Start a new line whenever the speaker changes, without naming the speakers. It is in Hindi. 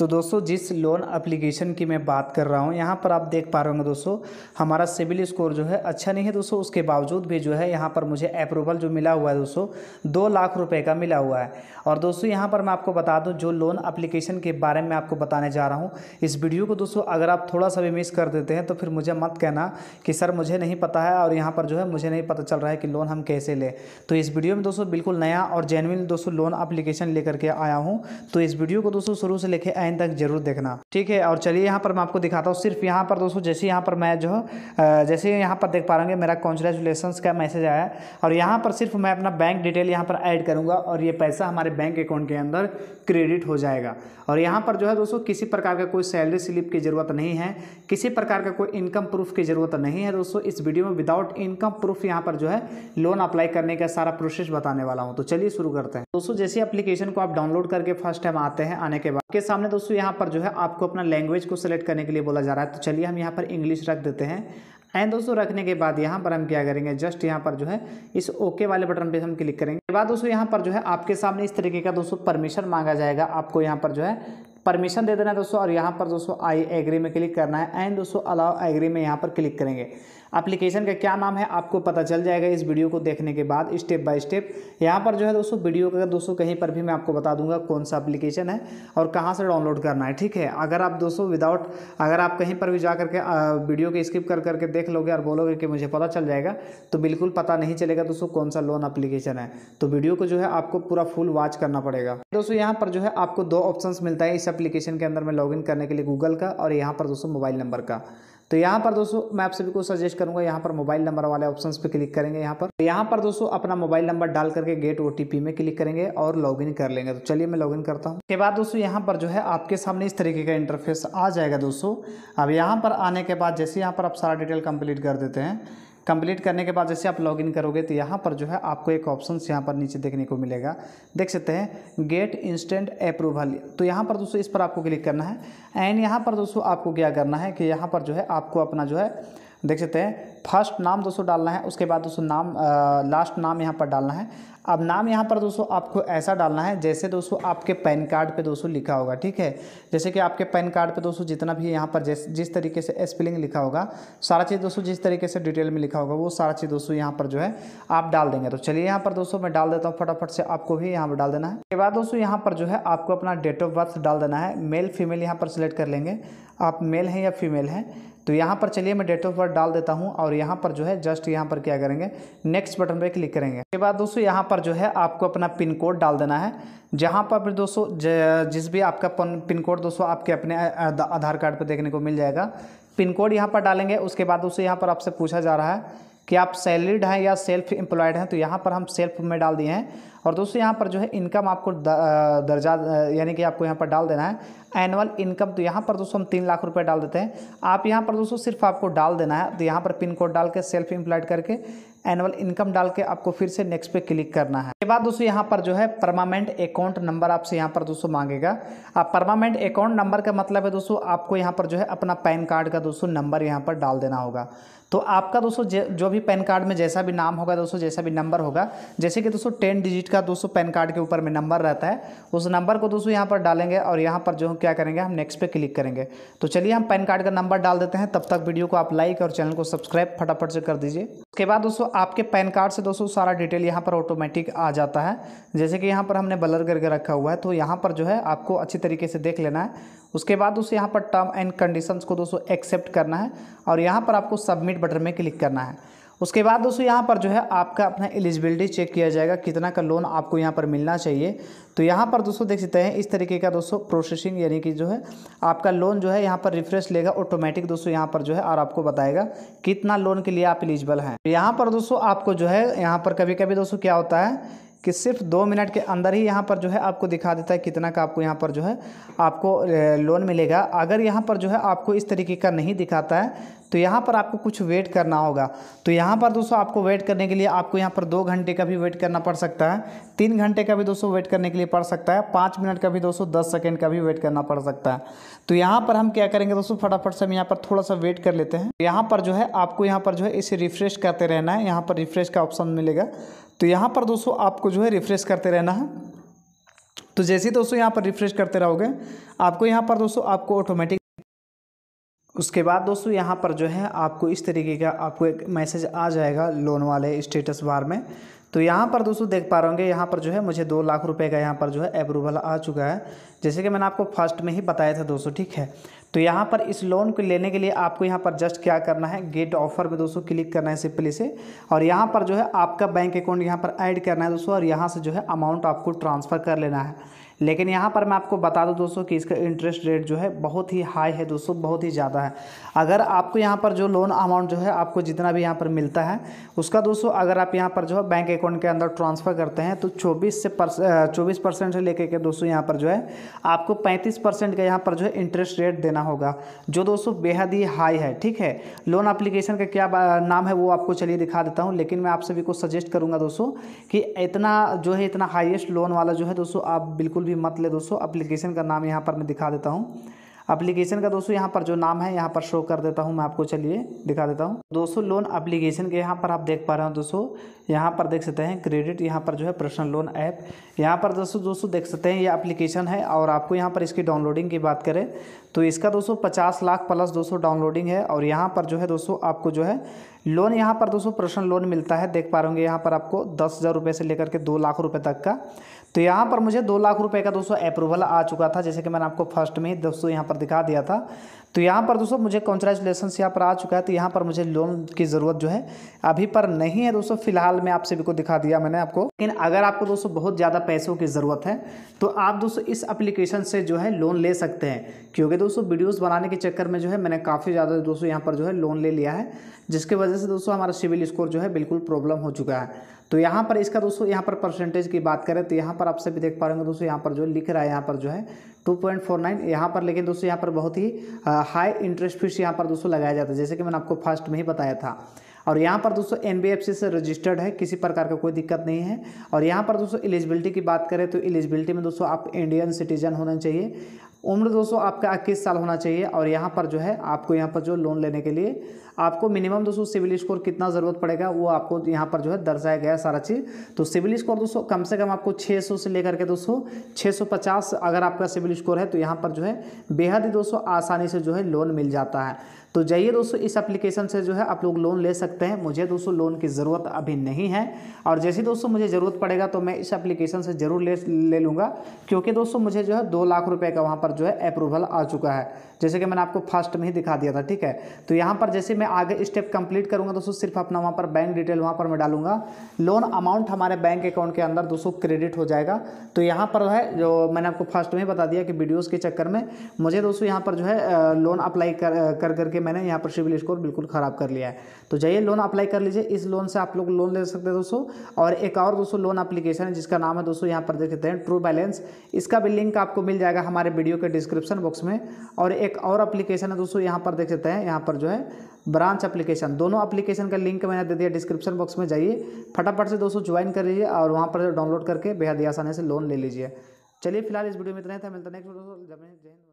तो दोस्तों जिस लोन अप्लीकेशन की मैं बात कर रहा हूँ यहाँ पर आप देख पा रहे होंगे दोस्तों हमारा सिविल स्कोर जो है अच्छा नहीं है दोस्तों उसके बावजूद भी जो है यहाँ पर मुझे अप्रूवल जो मिला हुआ है दोस्तों दो लाख रुपये का मिला हुआ है और दोस्तों यहाँ पर मैं आपको बता दूँ जो लोन अप्लीकेशन के बारे में आपको बताने जा रहा हूँ इस वीडियो को दोस्तों अगर आप थोड़ा सा भी मिस कर देते हैं तो फिर मुझे मत कहना कि सर मुझे नहीं पता है और यहाँ पर जो है मुझे नहीं पता चल रहा है कि लोन हम कैसे लें तो इस वीडियो में दोस्तों बिल्कुल नया और जेनविन दोस्तों लोन अप्लीकेशन लेकर के आया हूँ तो इस वीडियो को दोस्तों शुरू से लेके एंड तक जरूर देखना ठीक है और चलिए यहाँ पर मैं आपको दिखाता हूँ सिर्फ यहाँ पर दोस्तों जैसे यहाँ पर मैं जो जैसे यहाँ पर देख पा रहे मेरा कॉन्ग्रेचुलेसन का मैसेज आया और यहाँ पर सिर्फ मैं अपना बैंक डिटेल यहाँ पर ऐड करूँगा और ये पैसा हमारे बैंक अकाउंट के अंदर क्रेडिट हो जाएगा और यहाँ पर जो है दोस्तों किसी प्रकार का कोई सैलरी स्लिप की ज़रूरत नहीं है किसी प्रकार का कोई इनकम प्रूफ की ज़रूरत नहीं है दोस्तों इस वीडियो में विदाउट इनकम प्रूफ यहाँ पर जो है लोन अप्लाई करने का सारा प्रोसेस बताने वाला हूँ तो चलिए शुरू करते हैं दोस्तों जैसे एप्लीकेशन को आप डाउनलोड करके फर्स्ट टाइम आते हैं आने के बाद के सामने दोस्तों दोस्तों यहाँ पर जो है आपको अपना लैंग्वेज को सिलेक्ट करने के लिए बोला जा रहा है तो चलिए हम यहाँ पर इंग्लिश रख देते हैं एंड दोस्तों रखने के बाद यहाँ पर हम क्या करेंगे जस्ट यहाँ पर जो है इस ओके वाले बटन पे हम क्लिक करेंगे बाद दोस्तों यहाँ पर जो है आपके सामने इस तरीके का दोस्तों परमिशन मांगा जाएगा आपको यहाँ पर जो है परमिशन दे देना है दोस्तों और यहाँ पर दोस्तों आई एग्री में क्लिक करना है एंड दोस्तों अलाउ एग्री में यहाँ पर क्लिक करेंगे एप्लीकेशन का क्या नाम है आपको पता चल जाएगा इस वीडियो को देखने के बाद स्टेप बाय स्टेप यहाँ पर जो है दोस्तों वीडियो का दोस्तों कहीं पर भी मैं आपको बता दूंगा कौन सा एप्लीकेशन है और कहाँ से डाउनलोड करना है ठीक है अगर आप दोस्तों विदाउट अगर आप कहीं पर भी जा करके वीडियो को स्किप कर करके देख लोगे और बोलोगे कि मुझे पता चल जाएगा तो बिल्कुल पता नहीं चलेगा दोस्तों कौन सा लोन अप्लीकेशन है तो वीडियो को जो है आपको पूरा फुल वॉच करना पड़ेगा दोस्तों यहाँ पर जो है आपको दो ऑप्शन मिलता है इस एप्लीकेशन के अंदर मैं लॉगिन करने के लिए गूगल का और यहाँ पर दोस्तों मोबाइल नंबर का तो यहाँ पर दोस्तों मैं आप सभी को सजेस्ट करूँगा यहाँ पर मोबाइल नंबर वाले ऑप्शन पे क्लिक करेंगे यहाँ पर तो यहाँ पर दोस्तों अपना मोबाइल नंबर डाल करके गेट ओ में क्लिक करेंगे और लॉगिन कर लेंगे तो चलिए मैं लॉगिन करता हूँ उसके बाद दोस्तों यहाँ पर जो है आपके सामने इस तरीके का इंटरफेस आ जाएगा दोस्तों अब यहाँ पर आने के बाद जैसे यहाँ पर आप सारा डिटेल कंप्लीट कर देते हैं कंप्लीट करने के बाद जैसे आप लॉगिन करोगे तो यहाँ पर जो है आपको एक ऑप्शन यहाँ पर नीचे देखने को मिलेगा देख सकते हैं गेट इंस्टेंट अप्रूवल तो यहाँ पर दोस्तों इस पर आपको क्लिक करना है एंड यहाँ पर दोस्तों आपको क्या करना है कि यहाँ पर जो है आपको अपना जो है देख सकते हैं फर्स्ट नाम दोस्तों डालना है उसके बाद दोस्तों नाम लास्ट नाम यहाँ पर डालना है अब नाम यहाँ पर दोस्तों आपको ऐसा डालना है जैसे दोस्तों आपके पैन कार्ड पे दोस्तों लिखा होगा ठीक है जैसे कि आपके पैन कार्ड पे दोस्तों जितना भी यहाँ पर जिस जिस तरीके से स्पेलिंग लिखा होगा सारा चीज़ दोस्तों जिस तरीके से डिटेल में लिखा होगा वो सारा चीज़ दोस्तों यहाँ पर जो है आप डाल देंगे तो चलिए यहाँ पर दोस्तों मैं डाल देता हूँ फटाफट से आपको भी यहाँ पर डाल देना है उसके बाद दोस्तों यहाँ पर जो है आपको अपना डेट ऑफ बर्थ डाल देना है मेल फीमेल यहाँ पर सिलेक्ट कर लेंगे आप मेल हैं या फीमेल हैं तो यहाँ पर चलिए मैं डेट ऑफ बर्थ डाल देता हूँ और और यहाँ पर जो है जस्ट यहाँ पर क्या करेंगे नेक्स्ट बटन पर क्लिक करेंगे उसके बाद दोस्तों यहाँ पर जो है आपको अपना पिन कोड डाल देना है जहाँ पर भी दोस्तों जिस भी आपका पिन कोड दोस्तों आपके अपने आधार कार्ड पर देखने को मिल जाएगा पिन कोड यहाँ पर डालेंगे उसके बाद दोस्तों यहाँ पर आपसे पूछा जा रहा है कि आप सैलरीड हैं या सेल्फ एम्प्लॉयड हैं तो यहाँ पर हम सेल्फ में डाल दिए हैं और दोस्तों यहाँ पर जो है इनकम आपको दर्जा यानी कि आपको यहाँ पर डाल देना है एनुअल इनकम तो यहाँ पर दोस्तों हम तीन लाख रुपये डाल देते हैं आप यहाँ पर दोस्तों सिर्फ आपको डाल देना है तो यहाँ पर पिन कोड डाल के सेल्फ एम्प्लॉयड करके एनुअल इनकम डाल के आपको फिर से नेक्स्ट पे क्लिक करना है इसके बाद दोस्तों यहाँ पर जो है परमानेंट अकाउंट नंबर आपसे यहाँ पर दोस्तों मांगेगा आप परमानेंट अकाउंट नंबर का मतलब है दोस्तों आपको यहाँ पर जो है अपना पैन कार्ड का दोस्तों नंबर यहाँ पर डाल देना होगा तो आपका दोस्तों जो भी पैन कार्ड में जैसा भी नाम होगा दोस्तों जैसा भी नंबर होगा जैसे कि दोस्तों टेन डिजिट का दोस्तों पैन कार्ड के ऊपर में नंबर रहता है उस नंबर को दोस्तों यहाँ पर डालेंगे और यहाँ पर जो हम क्या करेंगे हम नेक्स्ट पे क्लिक करेंगे तो चलिए हम पैन कार्ड का नंबर डाल देते हैं तब तक वीडियो को आप लाइक और चैनल को सब्सक्राइब फटाफट से कर दीजिए उसके बाद दोस्तों आपके पैन कार्ड से दोस्तों सारा डिटेल यहाँ पर ऑटोमेटिक आ जाता है जैसे कि यहाँ पर हमने बलर करके रखा हुआ है तो यहाँ पर जो है आपको अच्छी तरीके से देख लेना है उसके बाद दोस्तों यहाँ पर टर्म एंड कंडीशंस को दोस्तों एक्सेप्ट करना है और यहाँ पर आपको सबमिट बटन में क्लिक करना है उसके बाद दोस्तों यहाँ पर जो है आपका अपना एलिजिबिलिटी चेक किया जाएगा कितना का लोन आपको यहाँ पर मिलना चाहिए तो यहाँ पर दोस्तों देख सकते हैं इस तरीके का दोस्तों प्रोसेसिंग यानी कि जो है आपका लोन जो है यहाँ पर रिफ्रेश लेगा ऑटोमेटिक दोस्तों यहाँ पर जो है और आपको बताएगा कितना लोन के लिए आप एलिजिबल हैं यहाँ पर दोस्तों आपको जो है यहाँ पर कभी कभी दोस्तों क्या होता है कि सिर्फ दो मिनट के अंदर ही यहाँ पर जो है आपको दिखा देता है कितना का आपको यहाँ पर जो है आपको लोन मिलेगा अगर यहाँ पर जो है आपको इस तरीके का नहीं दिखाता है तो यहाँ पर आपको कुछ वेट करना होगा तो यहाँ पर दोस्तों आपको वेट करने के लिए आपको यहाँ पर दो घंटे का भी वेट करना पड़ सकता है तीन घंटे का भी दोस्तों वेट करने के लिए पड़ सकता है पाँच मिनट का भी दोस्तों दस सेकेंड का भी वेट करना पड़ सकता है तो यहाँ पर हम क्या करेंगे दोस्तों फटाफट से हम यहाँ पर थोड़ा सा वेट कर लेते हैं यहाँ पर जो है आपको यहाँ पर जो है इसे रिफ्रेश करते रहना है यहाँ पर रिफ्रेश का ऑप्शन मिलेगा तो यहाँ पर दोस्तों आपको जो है रिफ़्रेश करते रहना है तो जैसे ही दोस्तों यहाँ पर रिफ़्रेश करते रहोगे आपको यहाँ पर दोस्तों आपको ऑटोमेटिक उसके बाद दोस्तों यहाँ पर जो है आपको इस तरीके का आपको एक मैसेज आ जाएगा लोन वाले स्टेटस बार में तो यहाँ पर दोस्तों देख पा रहे होंगे यहाँ पर जो है मुझे दो लाख रुपए का यहाँ पर जो है अप्रूवल आ चुका है जैसे कि मैंने आपको फर्स्ट में ही बताया था दोस्तों ठीक है तो यहाँ पर इस लोन को लेने के लिए आपको यहाँ पर जस्ट क्या करना है गेट ऑफर में दोस्तों क्लिक करना है सिंपली से और यहाँ पर जो है आपका बैंक अकाउंट यहाँ पर ऐड करना है दोस्तों और यहाँ से जो है अमाउंट आपको ट्रांसफ़र कर लेना है लेकिन यहाँ पर मैं आपको बता दूँ दोस्तों कि इसका इंटरेस्ट रेट जो है बहुत ही हाई है दोस्तों बहुत ही ज़्यादा है अगर आपको यहाँ पर जो लोन अमाउंट जो है आपको जितना भी यहाँ पर मिलता है उसका दोस्तों अगर आप यहाँ पर जो है बैंक अकाउंट के अंदर ट्रांसफ़र करते हैं तो चौबीस से चौबीस परसेंट से लेकर के दोस्तों यहाँ पर जो है आपको पैंतीस परसेंट का यहाँ पर जो है इंटरेस्ट रेट देना होगा जो दोस्तों बेहद ही हाई है ठीक है लोन अप्लीकेशन का क्या नाम है वो आपको चलिए दिखा देता हूँ लेकिन मैं आप सभी को सजेस्ट करूँगा दोस्तों कि इतना जो है इतना हाइएस्ट लोन वाला जो है दोस्तों आप बिल्कुल भी मत ले दोस्तों अप्लीकेशन का नाम यहाँ पर मैं दिखा देता हूँ अप्लीकेशन का दोस्तों यहाँ पर जो नाम है यहाँ पर शो कर देता हूँ मैं आपको चलिए दिखा देता हूँ दोस्तों लोन अप्लीकेशन के यहाँ पर आप देख पा रहे हो दोस्तों यहाँ पर देख सकते हैं क्रेडिट यहाँ पर जो है पर्सनल लोन ऐप यहाँ पर दोस्तों दोस्तों देख सकते हैं ये अप्लीकेशन है और आपको यहाँ पर इसकी डाउनलोडिंग की बात करें तो इसका दोस्तों पचास लाख प्लस दोस्तों डाउनलोडिंग है और यहाँ पर जो है दोस्तों आपको जो है लोन यहाँ पर दोस्तों पर्सनल लोन मिलता है देख पा रहे होंगे यहाँ पर आपको दस हज़ार रुपये से लेकर के दो लाख रुपये तक का तो यहाँ पर मुझे दो लाख रुपये का दोस्तों अप्रूवल आ चुका था जैसे कि मैंने आपको फर्स्ट में ही दोस्तों यहाँ पर दिखा दिया था तो यहाँ पर दोस्तों मुझे कॉन्ग्रेचुलेसन यहाँ पर आ चुका है तो यहाँ पर मुझे लोन की ज़रूरत जो है अभी पर नहीं है दोस्तों फिलहाल मैं आप सभी को दिखा दिया मैंने आपको लेकिन अगर आपको दोस्तों बहुत ज़्यादा पैसों की ज़रूरत है तो आप दोस्तों इस अप्लीकेशन से जो है लोन ले सकते हैं क्योंकि दोस्तों वीडियोज़ बनाने के चक्कर में जो है मैंने काफ़ी ज़्यादा दोस्तों यहाँ पर जो है लोन ले लिया है जिसके वजह से दोस्तों हमारा सिविल स्कोर जो है बिल्कुल प्रॉब्लम हो चुका है तो यहाँ पर इसका दोस्तों यहाँ पर परसेंटेज की बात करें तो यहाँ पर आप सभी देख पा रहे दोस्तों यहाँ पर जो लिख रहा है यहाँ पर जो है टू पॉइंट फोर नाइन यहाँ पर लेकिन दोस्तों यहाँ पर बहुत ही हाई इंटरेस्ट फीस यहाँ पर दोस्तों लगाया जाता है जैसे कि मैंने आपको फर्स्ट में ही बताया था और यहाँ पर दोस्तों एन से रजिस्टर्ड है किसी प्रकार का कोई दिक्कत नहीं है और यहाँ पर दोस्तों एलिजिबिलिटी की बात करें तो एलिजिबिलिटी में दोस्तों आप इंडियन सिटीजन होना चाहिए उम्र दोस्तों आपका इक्कीस साल होना चाहिए और यहाँ पर जो है आपको यहाँ पर जो लोन लेने के लिए आपको मिनिमम दोस्तों सिविल स्कोर कितना ज़रूरत पड़ेगा वो आपको यहाँ पर जो है दर्शाया गया सारा चीज़ तो सिविल स्कोर दोस्तों कम से कम आपको 600 से लेकर के दोस्तों 650 अगर आपका सिविल स्कोर है तो यहाँ पर जो है बेहद ही दोस्तों आसानी से जो है लोन मिल जाता है तो जाइए दोस्तों इस एप्लीकेशन से जो है आप लोग लोन ले सकते हैं मुझे दोस्तों लोन की ज़रूरत अभी नहीं है और जैसे दोस्तों मुझे ज़रूरत पड़ेगा तो मैं इस एप्लीकेशन से ज़रूर ले ले लूँगा क्योंकि दोस्तों मुझे जो है दो लाख रुपये का वहाँ पर पर जो है अप्रूवल आ चुका है जैसे कि मैंने आपको फर्स्ट में ही दिखा दिया था ठीक है तो यहाँ पर जैसे मैं आगे स्टेप कंप्लीट करूँगा दोस्तों सिर्फ अपना वहाँ पर बैंक डिटेल वहाँ पर मैं डालूंगा लोन अमाउंट हमारे बैंक अकाउंट के अंदर दोस्तों क्रेडिट हो जाएगा तो यहाँ पर है जो मैंने आपको फर्स्ट में ही बता दिया कि वीडियोज़ के चक्कर में मुझे दोस्तों यहाँ पर जो है लोन अप्लाई कर कर करके मैंने यहाँ पर सिविल स्कोर बिल्कुल ख़राब कर लिया है तो जाइए लोन अप्लाई कर लीजिए इस लोन से आप लोग लोन ले सकते हैं दोस्तों और एक और दोस्तों लोन अप्लीकेशन है जिसका नाम है दोस्तों यहाँ पर देख देते हैं ट्रू बैलेंस इसका भी लिंक आपको मिल जाएगा हमारे वीडियो के डिस्क्रिप्शन बॉक्स में और एक और एप्लीकेशन है दोस्तों यहाँ पर देख सकते हैं यहाँ पर जो है ब्रांच एप्लीकेशन दोनों एप्लीकेशन का लिंक मैंने दे दिया डिस्क्रिप्शन बॉक्स में जाइए फटाफट से दोस्तों ज्वाइन कर लीजिए और वहाँ पर डाउनलोड करके बेहद ही आसानी से लोन ले लीजिए चलिए फिलहाल इस वीडियो में इतना था मिलता नेक्स्ट वीडियो जय हिंद